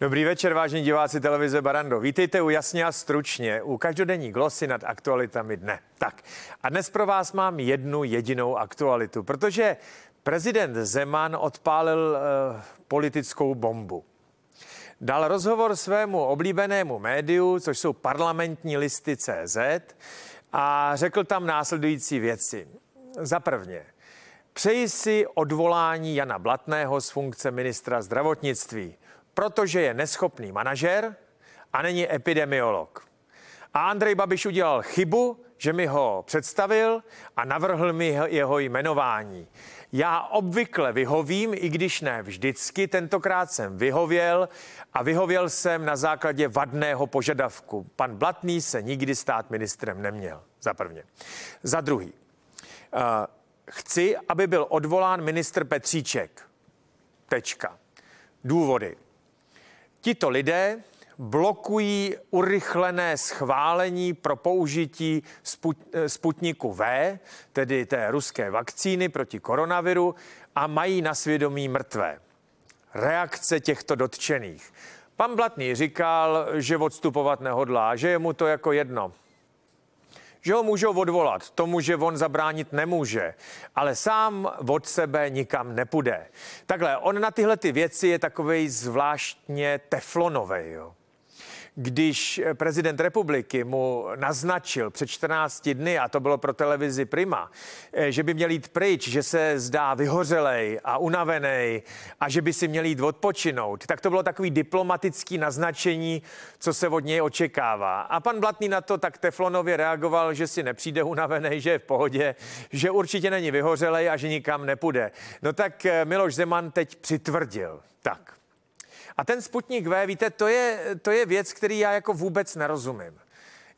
Dobrý večer, vážení diváci televize Barando. Vítejte u Jasně a stručně, u každodenní glosy nad aktualitami dne. Tak a dnes pro vás mám jednu jedinou aktualitu, protože prezident Zeman odpálil eh, politickou bombu. Dal rozhovor svému oblíbenému médiu, což jsou parlamentní listy CZ, a řekl tam následující věci. Za prvně, přeji si odvolání Jana Blatného z funkce ministra zdravotnictví – protože je neschopný manažer a není epidemiolog. A Andrej Babiš udělal chybu, že mi ho představil a navrhl mi jeho jmenování. Já obvykle vyhovím, i když ne vždycky, tentokrát jsem vyhověl a vyhověl jsem na základě vadného požadavku. Pan Blatný se nikdy stát ministrem neměl, za prvně. Za druhý, eh, chci, aby byl odvolán ministr Petříček. Tečka. Důvody. Tito lidé blokují urychlené schválení pro použití sput, Sputniku V, tedy té ruské vakcíny proti koronaviru, a mají na svědomí mrtvé. Reakce těchto dotčených. Pan Blatný říkal, že odstupovat nehodlá, že je mu to jako jedno že ho můžou odvolat, tomu, že on zabránit nemůže, ale sám od sebe nikam nepůjde. Takhle, on na tyhle ty věci je takovej zvláštně teflonový. Jo. Když eh, prezident republiky mu naznačil před 14 dny, a to bylo pro televizi Prima, eh, že by měl jít pryč, že se zdá vyhořelej a unavený a že by si měl jít odpočinout, tak to bylo takový diplomatický naznačení, co se od něj očekává. A pan Blatný na to tak teflonově reagoval, že si nepřijde unavený, že je v pohodě, že určitě není vyhořelej a že nikam nepůjde. No tak eh, Miloš Zeman teď přitvrdil. Tak. A ten Sputnik V, víte, to je, to je věc, který já jako vůbec nerozumím.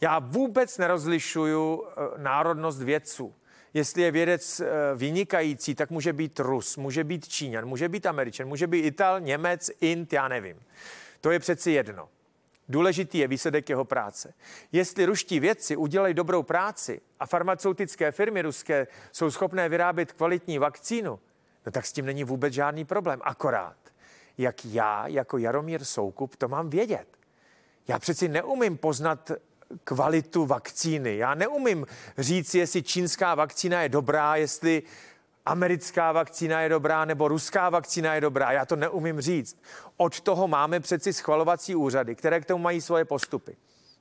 Já vůbec nerozlišuju eh, národnost vědců. Jestli je vědec eh, vynikající, tak může být Rus, může být Číňan, může být Američan, může být Ital, Němec, Int, já nevím. To je přeci jedno. Důležitý je výsledek jeho práce. Jestli ruští vědci udělají dobrou práci a farmaceutické firmy ruské jsou schopné vyrábět kvalitní vakcínu, no tak s tím není vůbec žádný problém. Akorát jak já jako Jaromír Soukup to mám vědět. Já přeci neumím poznat kvalitu vakcíny. Já neumím říct, jestli čínská vakcína je dobrá, jestli americká vakcína je dobrá nebo ruská vakcína je dobrá. Já to neumím říct. Od toho máme přeci schvalovací úřady, které k tomu mají svoje postupy.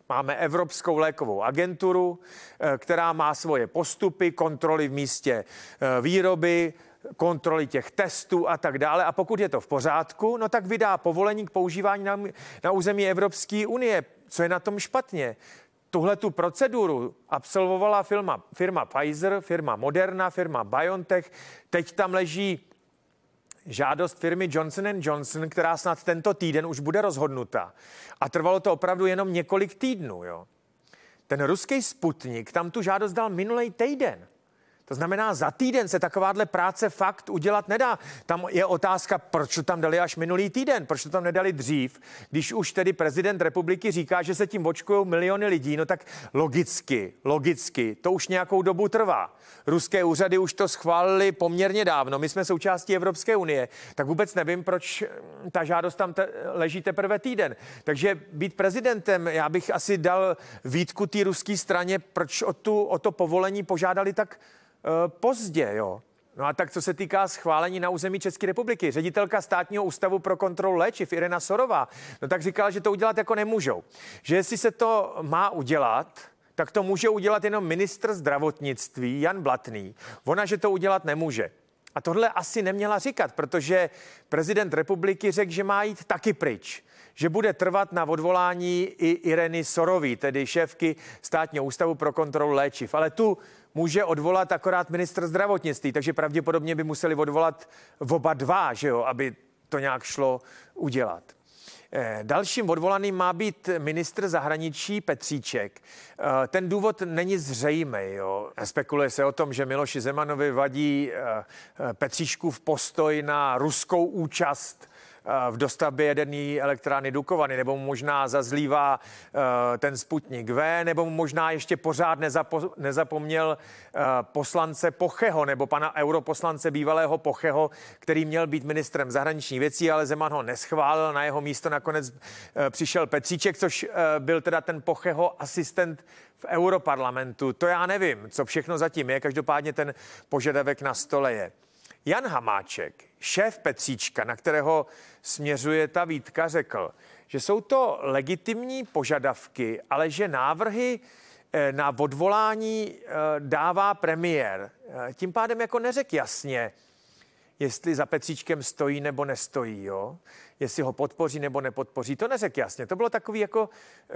Máme Evropskou lékovou agenturu, eh, která má svoje postupy, kontroly v místě eh, výroby, kontroly těch testů a tak dále. A pokud je to v pořádku, no tak vydá povolení k používání na, na území Evropské unie. Co je na tom špatně? Tuhle tu proceduru absolvovala firma, firma Pfizer, firma Moderna, firma BioNTech. Teď tam leží žádost firmy Johnson Johnson, která snad tento týden už bude rozhodnuta. A trvalo to opravdu jenom několik týdnů. Jo? Ten ruský Sputnik tam tu žádost dal minulý týden. To znamená, za týden se takováhle práce fakt udělat nedá. Tam je otázka, proč to tam dali až minulý týden, proč to tam nedali dřív, když už tedy prezident republiky říká, že se tím očkují miliony lidí, no tak logicky, logicky, to už nějakou dobu trvá. Ruské úřady už to schválili poměrně dávno, my jsme součástí Evropské unie, tak vůbec nevím, proč hm, ta žádost tam te- leží teprve týden. Takže být prezidentem, já bych asi dal výtku té ruské straně, proč o, tu, o to povolení požádali tak Eh, pozdě, jo. No a tak co se týká schválení na území České republiky, ředitelka státního ústavu pro kontrolu léčiv Irena Sorová, no tak říkala, že to udělat jako nemůžou. Že jestli se to má udělat, tak to může udělat jenom ministr zdravotnictví Jan Blatný. Ona, že to udělat nemůže. A tohle asi neměla říkat, protože prezident republiky řekl, že má jít taky pryč, že bude trvat na odvolání i Ireny Sorový, tedy šéfky státního ústavu pro kontrolu léčiv. Ale tu může odvolat akorát ministr zdravotnictví, takže pravděpodobně by museli odvolat v oba dva, že jo, aby to nějak šlo udělat. Eh, dalším odvolaným má být ministr zahraničí Petříček. Eh, ten důvod není zřejmý. Jo. Spekuluje se o tom, že Miloši Zemanovi vadí eh, v postoj na ruskou účast Eh, v dostavbě jedné elektrárny Dukovany, nebo mu možná zazlívá eh, ten Sputnik V, nebo mu možná ještě pořád nezapo, nezapomněl eh, poslance Pocheho, nebo pana europoslance bývalého Pocheho, který měl být ministrem zahraniční věcí, ale Zeman ho neschválil, na jeho místo nakonec přišel Petříček, což byl teda ten Pocheho asistent v europarlamentu. To já nevím, co všechno zatím je, každopádně ten požadavek na stole je. Jan Hamáček Šéf Petříčka, na kterého směřuje ta výtka, řekl, že jsou to legitimní požadavky, ale že návrhy eh, na odvolání eh, dává premiér. Eh, tím pádem jako neřek jasně, jestli za Petříčkem stojí nebo nestojí, jo? jestli ho podpoří nebo nepodpoří. To neřek jasně, to bylo takový jako e,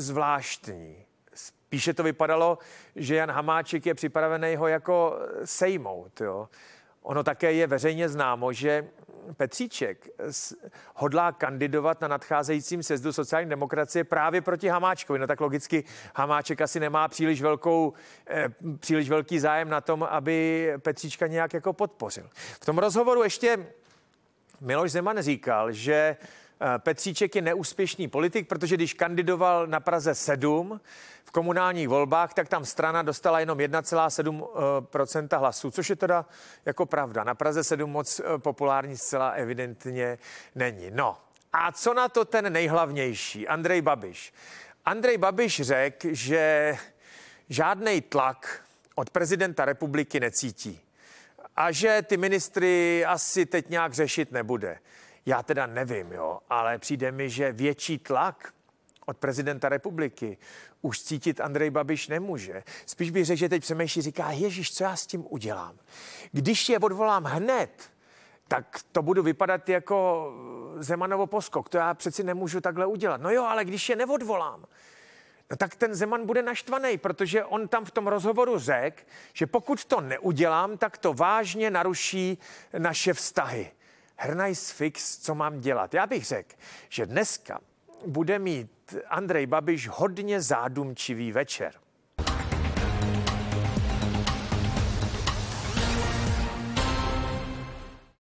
zvláštní. Spíše to vypadalo, že Jan Hamáček je připravený ho jako sejmout. Jo? Ono také je veřejně známo, že Petříček hodlá kandidovat na nadcházejícím sezdu sociální demokracie právě proti Hamáčkovi. No tak logicky Hamáček asi nemá příliš, velkou, eh, příliš velký zájem na tom, aby Petříčka nějak jako podpořil. V tom rozhovoru ještě Miloš Zeman říkal, že Eh, Petříček je neúspěšný politik, protože když kandidoval na Praze 7 v komunálních volbách, tak tam strana dostala jenom 1,7 eh, hlasů, což je teda jako pravda. Na Praze 7 moc eh, populární zcela evidentně není. No, a co na to ten nejhlavnější, Andrej Babiš? Andrej Babiš řekl, že žádný tlak od prezidenta republiky necítí a že ty ministry asi teď nějak řešit nebude. Já teda nevím, jo, ale přijde mi, že větší tlak od prezidenta republiky už cítit Andrej Babiš nemůže. Spíš bych řekl, že teď přemýšlí, říká, Ježíš, co já s tím udělám? Když je odvolám hned, tak to budu vypadat jako eh, Zemanovo poskok. To já přeci nemůžu takhle udělat. No jo, ale když je neodvolám, no tak ten Zeman bude naštvaný, protože on tam v tom rozhovoru řekl, že pokud to neudělám, tak to vážně naruší naše vztahy. Hernajs fix, co mám dělat. Já bych řekl, že dneska bude mít Andrej Babiš hodně zádumčivý večer.